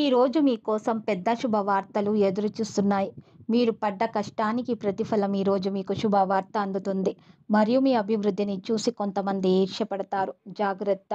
ఈరోజు మీకోసం పెద్ద శుభవార్తలు ఎదురుచూస్తున్నాయి మీరు పడ్డ కష్టానికి ప్రతిఫలం ఈరోజు మీకు శుభవార్త అందుతుంది మరియు మీ అభివృద్ధిని చూసి కొంతమంది ఈర్ష్యపడతారు జాగ్రత్త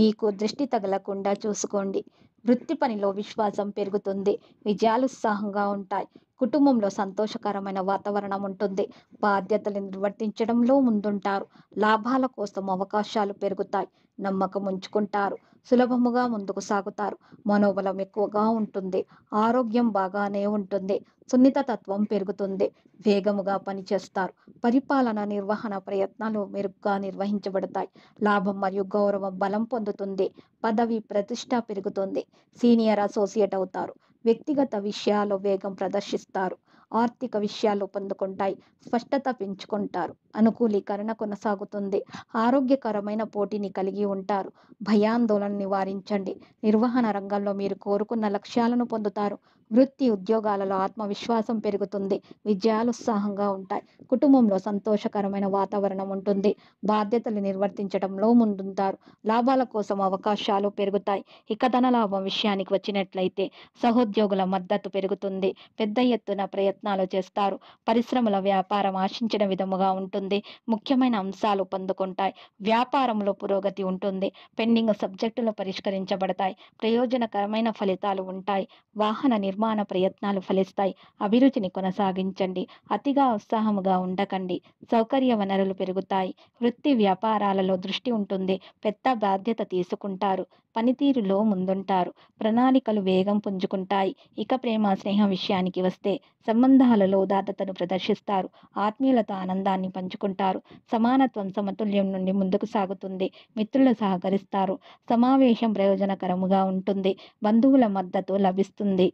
మీకు దృష్టి తగలకుండా చూసుకోండి వృత్తి పనిలో విశ్వాసం పెరుగుతుంది విజయాలు ఉత్సాహంగా ఉంటాయి కుటుంబంలో సంతోషకరమైన వాతావరణం ఉంటుంది బాధ్యతలు నిర్వర్తించడంలో ముందుంటారు లాభాల కోసం అవకాశాలు పెరుగుతాయి నమ్మకం ఉంచుకుంటారు సులభముగా ముందుకు సాగుతారు మనోబలం ఎక్కువగా ఉంటుంది ఆరోగ్యం బాగానే ఉంటుంది సున్నిత తత్వం పెరుగుతుంది వేగముగా పనిచేస్తారు పరిపాలన నిర్వహణ ప్రయత్నాలు మెరుగ్గా నిర్వహించబడతాయి లాభం మరియు గౌరవం బలం పొందుతుంది పదవి ప్రతిష్ట పెరుగుతుంది సీనియర్ అసోసియేట్ అవుతారు వ్యక్తిగత విషయాల్లో వేగం ప్రదర్శిస్తారు ఆర్థిక విషయాలు పొందుకుంటాయి స్పష్టత పెంచుకుంటారు అనుకూలీకరణ కొనసాగుతుంది ఆరోగ్యకరమైన పోటీని కలిగి ఉంటారు భయాందోళన నివారించండి నిర్వహణ రంగంలో మీరు కోరుకున్న లక్ష్యాలను పొందుతారు వృత్తి ఉద్యోగాలలో ఆత్మవిశ్వాసం పెరుగుతుంది విజయాలు ఉత్సాహంగా ఉంటాయి కుటుంబంలో సంతోషకరమైన వాతావరణం ఉంటుంది బాధ్యతలు నిర్వర్తించడంలో ముందుంటారు లాభాల కోసం అవకాశాలు పెరుగుతాయి ఇక ధన లాభం విషయానికి వచ్చినట్లయితే సహోద్యోగుల మద్దతు పెరుగుతుంది పెద్ద ఎత్తున ప్రయత్నాలు చేస్తారు పరిశ్రమల వ్యాపారం ఆశించిన విధముగా ఉంటుంది ముఖ్యమైన అంశాలు పొందుకుంటాయి వ్యాపారంలో పురోగతి ఉంటుంది పెండింగ్ సబ్జెక్టులు పరిష్కరించబడతాయి ప్రయోజనకరమైన ఫలితాలు ఉంటాయి వాహన నిర్మాణ నిర్మాణ ప్రయత్నాలు ఫలిస్తాయి అభిరుచిని కొనసాగించండి అతిగా ఉత్సాహముగా ఉండకండి సౌకర్య వనరులు పెరుగుతాయి వృత్తి వ్యాపారాలలో దృష్టి ఉంటుంది పెద్ద బాధ్యత తీసుకుంటారు పనితీరులో ముందుంటారు ప్రణాళికలు వేగం పుంజుకుంటాయి ఇక ప్రేమ స్నేహం విషయానికి వస్తే సంబంధాలలో ఉదాత్తతను ప్రదర్శిస్తారు ఆత్మీయులతో ఆనందాన్ని పంచుకుంటారు సమానత్వం సమతుల్యం నుండి ముందుకు సాగుతుంది మిత్రులు సహకరిస్తారు సమావేశం ప్రయోజనకరముగా ఉంటుంది బంధువుల మద్దతు లభిస్తుంది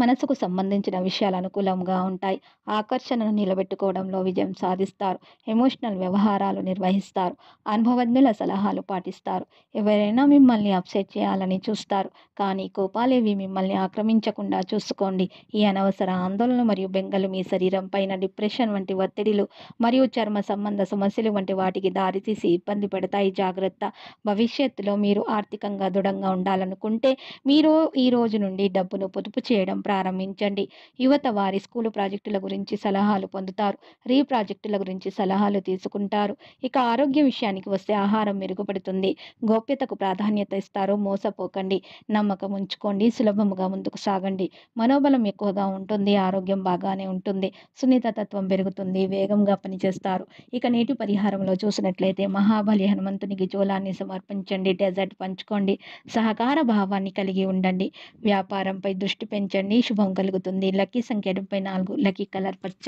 మనసుకు సంబంధించిన విషయాలు అనుకూలంగా ఉంటాయి ఆకర్షణను నిలబెట్టుకోవడంలో విజయం సాధిస్తారు ఎమోషనల్ వ్యవహారాలు నిర్వహిస్తారు అనుభవజ్ఞుల సలహాలు పాటిస్తారు ఎవరైనా మిమ్మల్ని అప్సెట్ చేయాలని చూస్తారు కానీ కోపాలేవి మిమ్మల్ని ఆక్రమించకుండా చూసుకోండి ఈ అనవసర ఆందోళన మరియు బెంగలు మీ శరీరం పైన డిప్రెషన్ వంటి ఒత్తిడిలు మరియు చర్మ సంబంధ సమస్యలు వంటి వాటికి దారితీసి ఇబ్బంది పెడతాయి జాగ్రత్త భవిష్యత్తులో మీరు ఆర్థికంగా దృఢంగా ఉండాలనుకుంటే మీరు ఈ రోజు నుండి డబ్బును పొదుపు చేయడం ప్రారంభించండి యువత వారి స్కూలు ప్రాజెక్టుల గురించి సలహాలు పొందుతారు రీ ప్రాజెక్టుల గురించి సలహాలు తీసుకుంటారు ఇక ఆరోగ్య విషయానికి వస్తే ఆహారం మెరుగుపడుతుంది గోప్యతకు ప్రాధాన్యత ఇస్తారు మోసపోకండి నమ్మకం ఉంచుకోండి సులభముగా ముందుకు సాగండి మనోబలం ఎక్కువగా ఉంటుంది ఆరోగ్యం బాగానే ఉంటుంది సున్నితత్వం పెరుగుతుంది వేగంగా పనిచేస్తారు ఇక నీటి పరిహారంలో చూసినట్లయితే మహాబలి హనుమంతునికి జోలాన్ని సమర్పించండి డెజర్ట్ పంచుకోండి సహకార భావాన్ని కలిగి ఉండండి వ్యాపారంపై దృష్టి పెంచండి అన్ని శుభం కలుగుతుంది లక్కీ సంఖ్య డెబ్బై నాలుగు లక్కీ కలర్ పచ్చ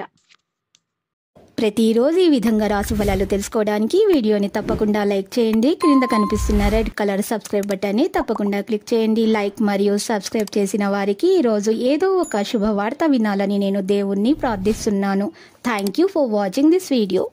ప్రతిరోజు ఈ విధంగా రాశి ఫలాలు తెలుసుకోవడానికి వీడియోని తప్పకుండా లైక్ చేయండి క్రింద కనిపిస్తున్న రెడ్ కలర్ సబ్స్క్రైబ్ బటన్ని తప్పకుండా క్లిక్ చేయండి లైక్ మరియు సబ్స్క్రైబ్ చేసిన వారికి ఈరోజు ఏదో ఒక శుభవార్త వినాలని నేను దేవుణ్ణి ప్రార్థిస్తున్నాను thank for watching this video